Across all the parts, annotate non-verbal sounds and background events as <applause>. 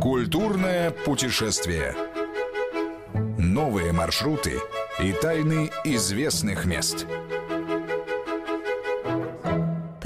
Культурное путешествие. Новые маршруты и тайны известных мест –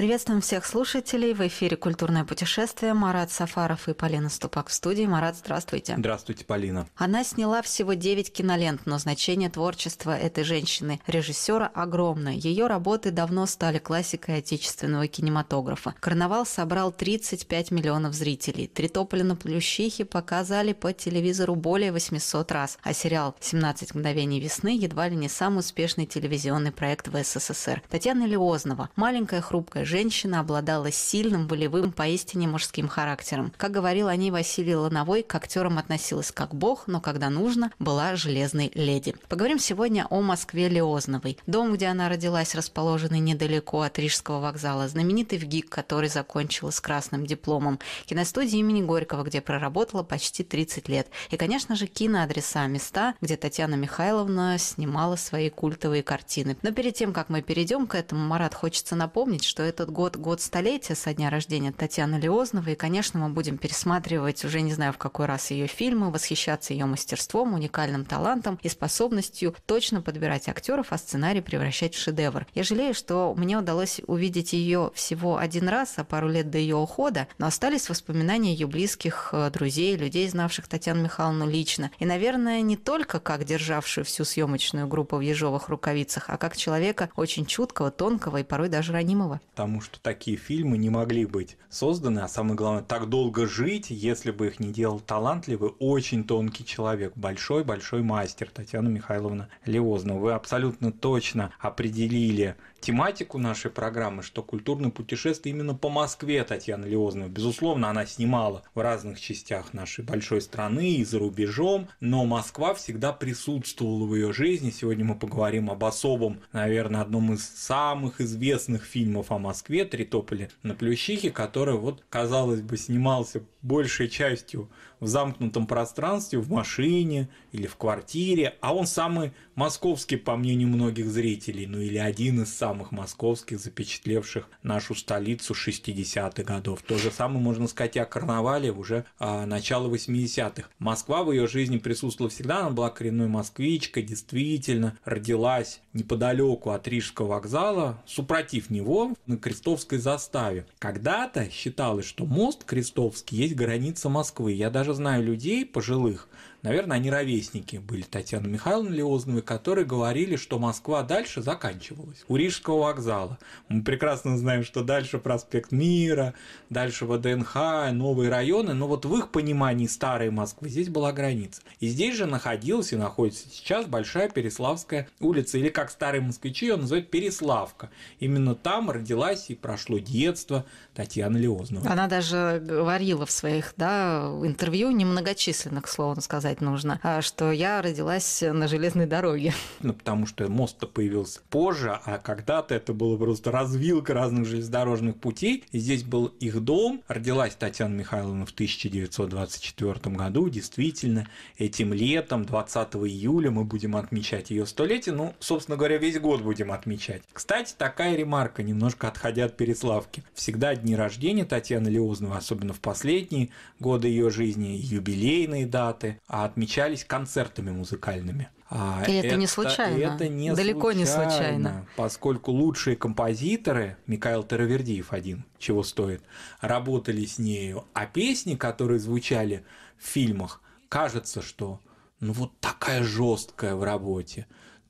Приветствуем всех слушателей. В эфире «Культурное путешествие». Марат Сафаров и Полина Ступак в студии. Марат, здравствуйте. Здравствуйте, Полина. Она сняла всего 9 кинолент, но значение творчества этой женщины, режиссера, огромно. Ее работы давно стали классикой отечественного кинематографа. «Карнавал» собрал 35 миллионов зрителей. «Тритополь на Плющихе» показали по телевизору более 800 раз, а сериал «17 мгновений весны» едва ли не самый успешный телевизионный проект в СССР. Татьяна Леознова, маленькая хрупкая женщина, женщина обладала сильным, волевым, поистине мужским характером. Как говорил о ней Василий Лановой, к актерам относилась как бог, но когда нужно, была железной леди. Поговорим сегодня о Москве Леозновой. Дом, где она родилась, расположенный недалеко от Рижского вокзала, знаменитый в ГИК, который закончила с красным дипломом, киностудия имени Горького, где проработала почти 30 лет. И, конечно же, киноадреса, места, где Татьяна Михайловна снимала свои культовые картины. Но перед тем, как мы перейдем к этому, Марат, хочется напомнить, что это этот год год столетия со дня рождения Татьяны Леозновой, и, конечно, мы будем пересматривать уже не знаю в какой раз ее фильмы, восхищаться ее мастерством, уникальным талантом и способностью точно подбирать актеров, а сценарий превращать в шедевр. Я жалею, что мне удалось увидеть ее всего один раз, а пару лет до ее ухода, но остались воспоминания ее близких э, друзей, людей, знавших Татьяну Михайловну лично. И, наверное, не только как державшую всю съемочную группу в ежовых рукавицах, а как человека очень чуткого, тонкого и порой даже ранимого. Там потому что такие фильмы не могли быть созданы, а самое главное, так долго жить, если бы их не делал талантливый, очень тонкий человек, большой-большой мастер Татьяна Михайловна Леознова. Вы абсолютно точно определили тематику нашей программы, что культурное путешествие именно по Москве Татьяна Леознова. Безусловно, она снимала в разных частях нашей большой страны и за рубежом, но Москва всегда присутствовала в ее жизни. Сегодня мы поговорим об особом, наверное, одном из самых известных фильмов о Москве Москве, Тритополе, на Плющихе, который вот, казалось бы, снимался большей частью в замкнутом пространстве, в машине или в квартире, а он самый московский, по мнению многих зрителей, ну или один из самых московских, запечатлевших нашу столицу 60-х годов. То же самое можно сказать и о карнавале уже а, начала 80-х. Москва в ее жизни присутствовала всегда, она была коренной москвичкой, действительно, родилась неподалеку от Рижского вокзала, супротив него, на Крестовской заставе. Когда-то считалось, что мост Крестовский есть граница Москвы. Я даже знаю людей пожилых, наверное, они ровесники были Татьяны Михайловны Леозновой, которые говорили, что Москва дальше заканчивалась, у Рижского вокзала. Мы прекрасно знаем, что дальше проспект Мира, дальше ВДНХ, новые районы, но вот в их понимании старой Москвы здесь была граница. И здесь же находилась и находится сейчас Большая Переславская улица, или как старые москвичи ее называют Переславка. Именно там родилась и прошло детство Татьяны Леозновой. Она даже говорила в своих да, интервью, немногочисленных, словно сказать, сказать нужно, а, что я родилась на железной дороге. Ну, потому что мост появился позже, а когда-то это было просто развилка разных железнодорожных путей. И здесь был их дом. Родилась Татьяна Михайловна в 1924 году. Действительно, этим летом, 20 июля, мы будем отмечать ее столетие. Ну, собственно говоря, весь год будем отмечать. Кстати, такая ремарка, немножко отходя от Переславки. Всегда дни рождения Татьяны Леозновой, особенно в последние годы ее жизни, юбилейные даты. А отмечались концертами музыкальными. А и это, это не случайно. Это не Далеко случайно, не случайно. Поскольку лучшие композиторы, Михаил Таравердиев один, чего стоит, работали с нею, а песни, которые звучали в фильмах, кажется, что ну вот такая жесткая в работе,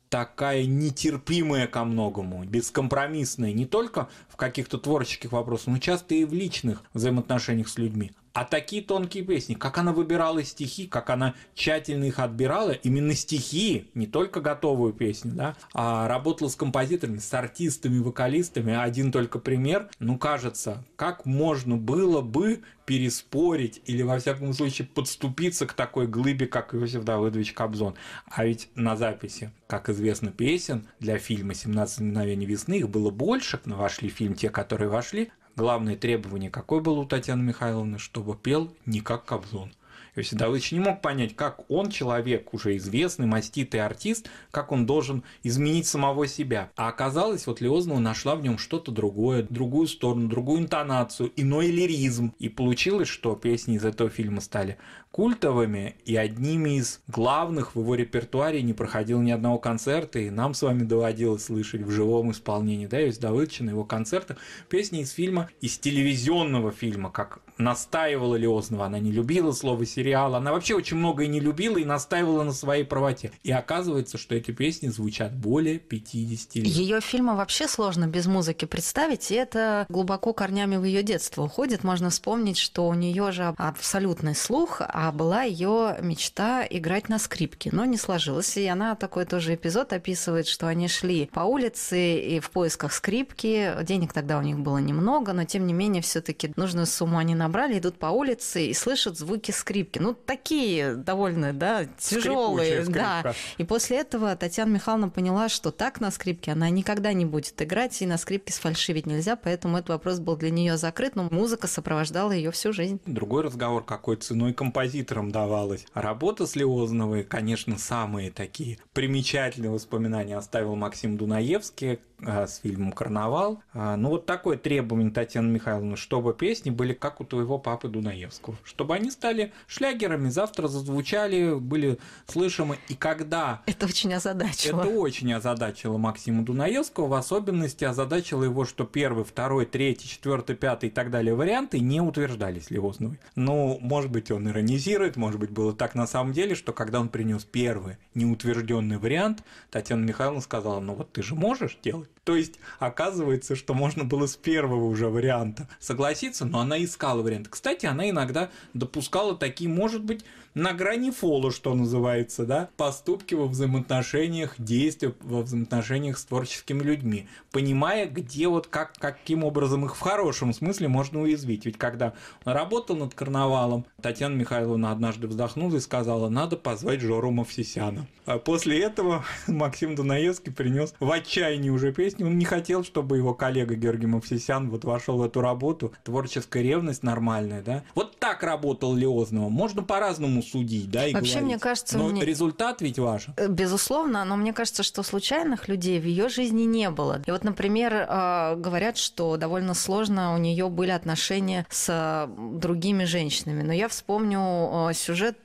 такая нетерпимая ко многому, бескомпромиссная не только в каких-то творческих вопросах, но часто и в личных взаимоотношениях с людьми. А такие тонкие песни, как она выбирала стихи, как она тщательно их отбирала, именно стихи, не только готовую песню, да, а работала с композиторами, с артистами, вокалистами. Один только пример, ну, кажется, как можно было бы переспорить или, во всяком случае, подступиться к такой глыбе, как Иосиф Давыдович Кобзон. А ведь на записи, как известно, песен для фильма «17 мгновений весны» их было больше, но вошли в фильм те, которые вошли, Главное требование какое было у Татьяны Михайловны, чтобы пел не как Кобзон – то есть Давыдович не мог понять, как он, человек уже известный, маститый артист, как он должен изменить самого себя. А оказалось, вот Леознова нашла в нем что-то другое, другую сторону, другую интонацию, иной лиризм. И получилось, что песни из этого фильма стали культовыми, и одними из главных в его репертуаре не проходил ни одного концерта, и нам с вами доводилось слышать в живом исполнении, да, Иосиф Давыдовича на его концертах, песни из фильма, из телевизионного фильма, как настаивала Леознова, она не любила слово сериал, она вообще очень многое не любила и настаивала на своей правоте. И оказывается, что эти песни звучат более 50 лет. Ее фильмы вообще сложно без музыки представить, и это глубоко корнями в ее детство уходит. Можно вспомнить, что у нее же абсолютный слух, а была ее мечта играть на скрипке, но не сложилось. И она такой тоже эпизод описывает, что они шли по улице и в поисках скрипки. Денег тогда у них было немного, но тем не менее все-таки нужную сумму они набрали, идут по улице и слышат звуки скрипки. Ну, такие довольно, да, тяжелые. Да. И после этого Татьяна Михайловна поняла, что так на скрипке она никогда не будет играть, и на скрипке сфальшивить нельзя, поэтому этот вопрос был для нее закрыт, но музыка сопровождала ее всю жизнь. Другой разговор, какой ценой композиторам давалась. Работа с Леозновой, конечно, самые такие примечательные воспоминания оставил Максим Дунаевский, э, с фильмом «Карнавал». Э, ну, вот такое требование Татьяны Михайловны, чтобы песни были как у твоего папы Дунаевского, чтобы они стали шлягерами, завтра зазвучали, были слышимы. И когда... Это очень озадачило. Это очень озадачило Максима Дунаевского, в особенности озадачило его, что первый, второй, третий, четвертый, пятый и так далее варианты не утверждались Левозновой. Ну, может быть, он иронизирует, может быть, было так на самом деле, что когда он принес первый неутвержденный вариант, Татьяна Михайловна сказала, ну вот ты же можешь делать. То есть оказывается, что можно было с первого уже варианта согласиться, но она искала вариант. Кстати, она иногда допускала такие, может быть, на грани фола, что называется, да, поступки во взаимоотношениях, действия во взаимоотношениях с творческими людьми, понимая, где вот как, каким образом их в хорошем смысле можно уязвить. Ведь когда работал над карнавалом, Татьяна Михайловна однажды вздохнула и сказала, надо позвать Жору Мовсисяна. А после этого <laughs> Максим Дунаевский принес в отчаянии уже песню, он не хотел, чтобы его коллега Георгий Мовсисян вот вошел в эту работу, творческая ревность нормальная, да. Вот так работал Леознова, можно по-разному судить, да, и Вообще, говорить. мне кажется... Но мне... результат ведь ваш. Э, безусловно, но мне кажется, что случайных людей в ее жизни не было. И вот, например, а, говорят, что довольно сложно у нее были отношения с а, другими женщинами. Но я вспомню а, сюжет,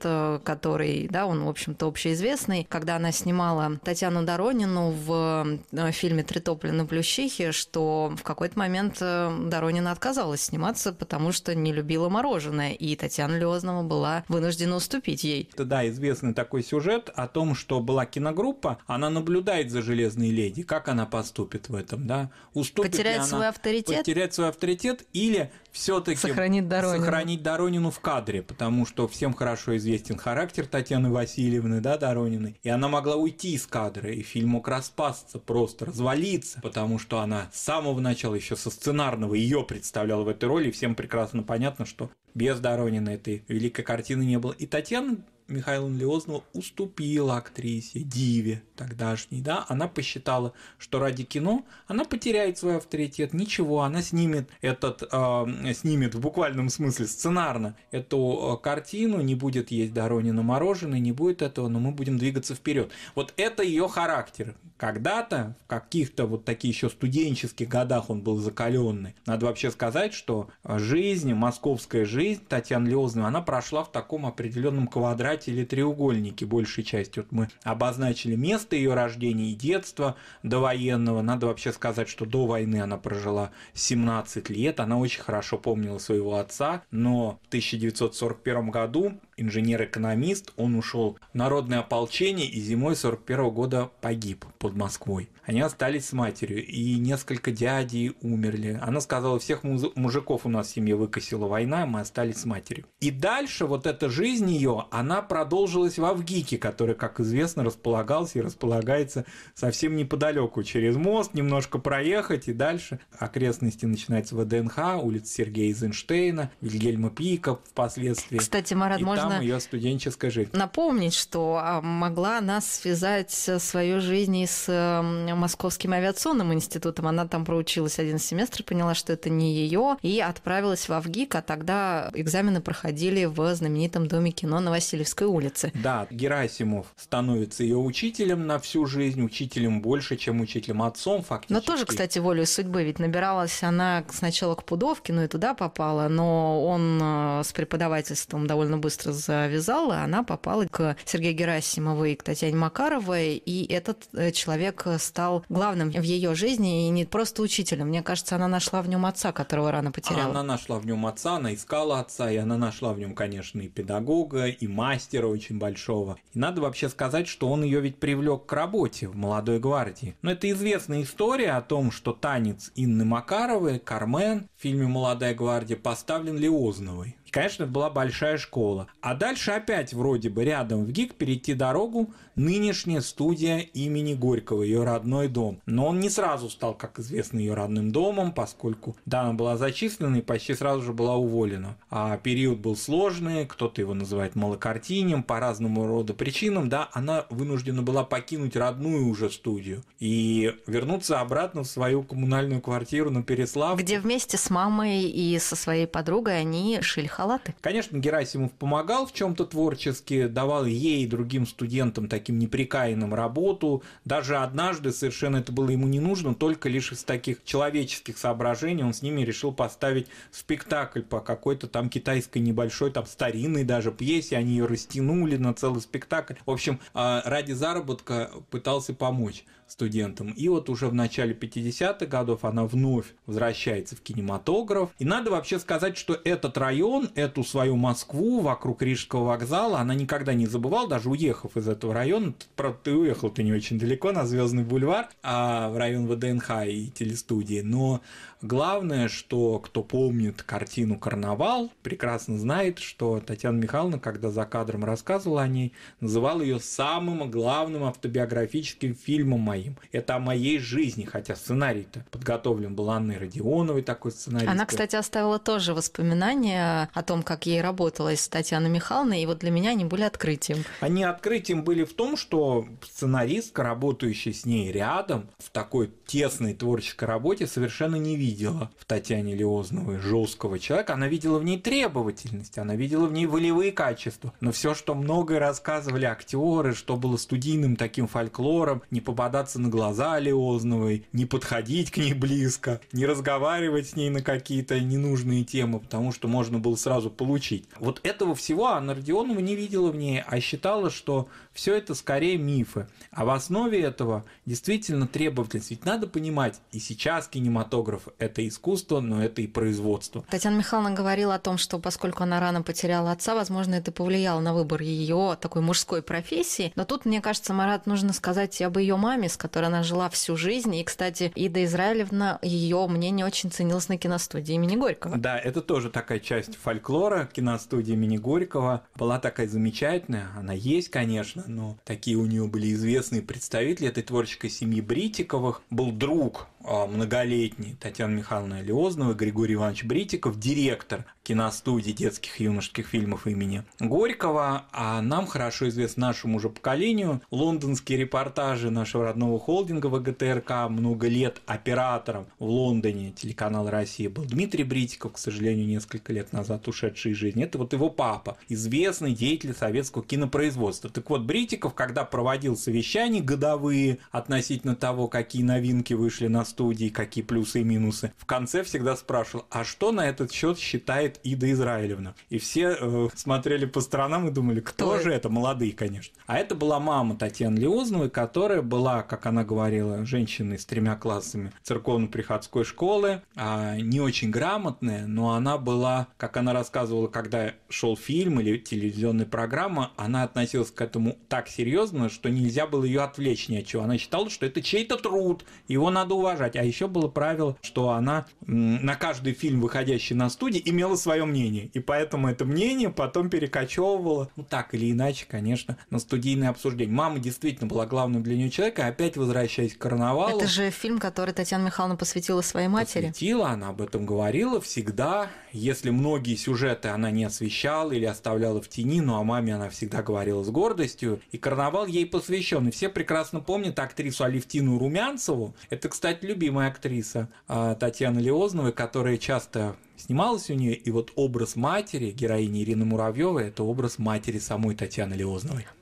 который, да, он, в общем-то, общеизвестный, когда она снимала Татьяну Доронину в фильме «Три тополя на плющихе», что в какой-то момент Доронина отказалась сниматься, потому что не любила мороженое, и Татьяна Лёзнова была вынуждена уступить ей. Это, да, известный такой сюжет о том, что была киногруппа, она наблюдает за «Железной леди», как она поступит в этом, да? Уступит потеряет свой авторитет? Потеряет свой авторитет или все таки сохранить Доронину. сохранить Доронину в кадре, потому что всем хорошо известен характер Татьяны Васильевны, да, Доронины, и она могла уйти из кадра, и фильм мог распасться просто, развалиться, потому что она с самого начала еще со сценарного ее представляла в этой роли, и всем прекрасно понятно, что без Доронина этой великой картины не было. И Татьяна Михайловна Леознова уступила актрисе Диве тогдашней, да, она посчитала, что ради кино она потеряет свой авторитет, ничего, она снимет этот, э, снимет в буквальном смысле сценарно эту а, картину, не будет есть Доронина мороженое, не будет этого, но мы будем двигаться вперед. Вот это ее характер, когда-то, в каких-то вот таких еще студенческих годах он был закаленный. Надо вообще сказать, что э, жизнь, московская жизнь Татьяны Леозновой, она прошла в таком определенном квадрате или треугольнике большей частью. Вот мы обозначили место ее рождения и детства до военного. Надо вообще сказать, что до войны она прожила 17 лет. Она очень хорошо помнила своего отца, но в 1941 году инженер-экономист, он ушел в народное ополчение и зимой 41 года погиб под Москвой. Они остались с матерью, и несколько дядей умерли. Она сказала, всех мужиков у нас в семье выкосила война, мы остались с матерью. И дальше вот эта жизнь ее, она продолжилась в Авгике, который, как известно, располагался и располагается совсем неподалеку, через мост, немножко проехать, и дальше окрестности начинаются в ДНХ, улица Сергея Эйзенштейна, Вильгельма Пика впоследствии. Кстати, Марат, и можно там ее студенческая жизнь. напомнить, что а, могла она связать э, свою жизнь с эм, Московским авиационным институтом. Она там проучилась один семестр, поняла, что это не ее, и отправилась в ВГИК, а тогда экзамены проходили в знаменитом Доме кино на Васильевской улице. Да, Герасимов становится ее учителем на всю жизнь, учителем больше, чем учителем отцом фактически. Но тоже, кстати, волю судьбы, ведь набиралась она сначала к Пудовке, но ну и туда попала, но он э, с преподавательством довольно быстро завязал, и она попала к Сергею Герасимову и к Татьяне Макаровой, и этот э, человек стал стал главным в ее жизни и не просто учителем. Мне кажется, она нашла в нем отца, которого рано потеряла. Она нашла в нем отца, она искала отца, и она нашла в нем, конечно, и педагога, и мастера очень большого. И надо вообще сказать, что он ее ведь привлек к работе в молодой гвардии. Но это известная история о том, что танец Инны Макаровой, Кармен в фильме «Молодая гвардия» поставлен Леозновой. И, конечно, это была большая школа. А дальше опять вроде бы рядом в ГИК перейти дорогу нынешняя студия имени Горького, ее родной дом. Но он не сразу стал, как известно, ее родным домом, поскольку да, она была зачислена и почти сразу же была уволена. А период был сложный, кто-то его называет малокартинем, по разному роду причинам, да, она вынуждена была покинуть родную уже студию и вернуться обратно в свою коммунальную квартиру на Переслав. Где вместе с мамой и со своей подругой они шили халаты? Конечно, Герасимов помогал в чем-то творчески, давал ей и другим студентам таким неприкаянным работу. Даже однажды совершенно это было ему не нужно, только лишь из таких человеческих соображений он с ними решил поставить спектакль по какой-то там китайской небольшой, там старинной даже пьесе, они ее растянули на целый спектакль. В общем, а, ради заработка пытался помочь студентом. И вот уже в начале 50-х годов она вновь возвращается в кинематограф. И надо вообще сказать, что этот район, эту свою Москву вокруг Рижского вокзала, она никогда не забывала, даже уехав из этого района. Правда, ты уехал ты не очень далеко, на Звездный бульвар, а в район ВДНХ и телестудии. Но главное, что кто помнит картину «Карнавал», прекрасно знает, что Татьяна Михайловна, когда за кадром рассказывала о ней, называла ее самым главным автобиографическим фильмом моей моим, это о моей жизни, хотя сценарий-то подготовлен был Анной Родионовой, такой сценарий. Она, кстати, оставила тоже воспоминания о том, как ей работалось с Татьяной Михайловной, и вот для меня они были открытием. Они открытием были в том, что сценаристка, работающая с ней рядом, в такой тесной творческой работе, совершенно не видела в Татьяне Леозновой жесткого человека. Она видела в ней требовательность, она видела в ней волевые качества. Но все, что многое рассказывали актеры, что было студийным таким фольклором, не попадаться попадаться на глаза Леозновой, не подходить к ней близко, не разговаривать с ней на какие-то ненужные темы, потому что можно было сразу получить. Вот этого всего Анна Родионова не видела в ней, а считала, что все это скорее мифы. А в основе этого действительно требовательность. Ведь надо понимать, и сейчас кинематограф – это искусство, но это и производство. Татьяна Михайловна говорила о том, что поскольку она рано потеряла отца, возможно, это повлияло на выбор ее такой мужской профессии. Но тут, мне кажется, Марат, нужно сказать об ее маме, с которой она жила всю жизнь. И, кстати, Ида Израилевна, ее мнение очень ценилось на киностудии имени Горького. Да, это тоже такая часть фольклора киностудии имени Горького. Была такая замечательная, она есть, конечно, но такие у нее были известные представители этой творческой семьи Бритиковых. Был друг а, многолетний Татьяна Михайловна Леознова, Григорий Иванович Бритиков, директор киностудии детских и юношеских фильмов имени Горького. А нам хорошо известно нашему уже поколению лондонские репортажи нашего родного холдинга ВГТРК. Много лет оператором в Лондоне телеканал России был Дмитрий Бритиков, к сожалению, несколько лет назад ушедший из жизни. Это вот его папа, известный деятель советского кинопроизводства. Так вот, Бритиков, когда проводил совещания годовые относительно того, какие новинки вышли на студии, какие плюсы и минусы. В конце всегда спрашивал, а что на этот счет считает Ида Израилевна? И все э, смотрели по сторонам и думали, кто, кто же это? Молодые, конечно. А это была мама Татьяны Леозновой, которая была, как она говорила, женщиной с тремя классами церковно-приходской школы, а, не очень грамотная, но она была, как она рассказывала, когда шел фильм или телевизионная программа, она относилась к этому так серьезно, что нельзя было ее отвлечь ни от чего. Она считала, что это чей-то труд, его надо уважать возражать. А еще было правило, что она на каждый фильм, выходящий на студии, имела свое мнение. И поэтому это мнение потом перекочевывало, ну так или иначе, конечно, на студийное обсуждение. Мама действительно была главным для нее человека, опять возвращаясь к карнавалу. Это же фильм, который Татьяна Михайловна посвятила своей матери. Посвятила, она об этом говорила всегда. Если многие сюжеты она не освещала или оставляла в тени, но ну, о а маме она всегда говорила с гордостью. И карнавал ей посвящен. И все прекрасно помнят актрису Алевтину Румянцеву. Это, кстати, любимая актриса а, Татьяны Леозновой, которая часто снималась у нее, и вот образ матери, героини Ирины Муравьевой, это образ матери самой Татьяны Леозновой.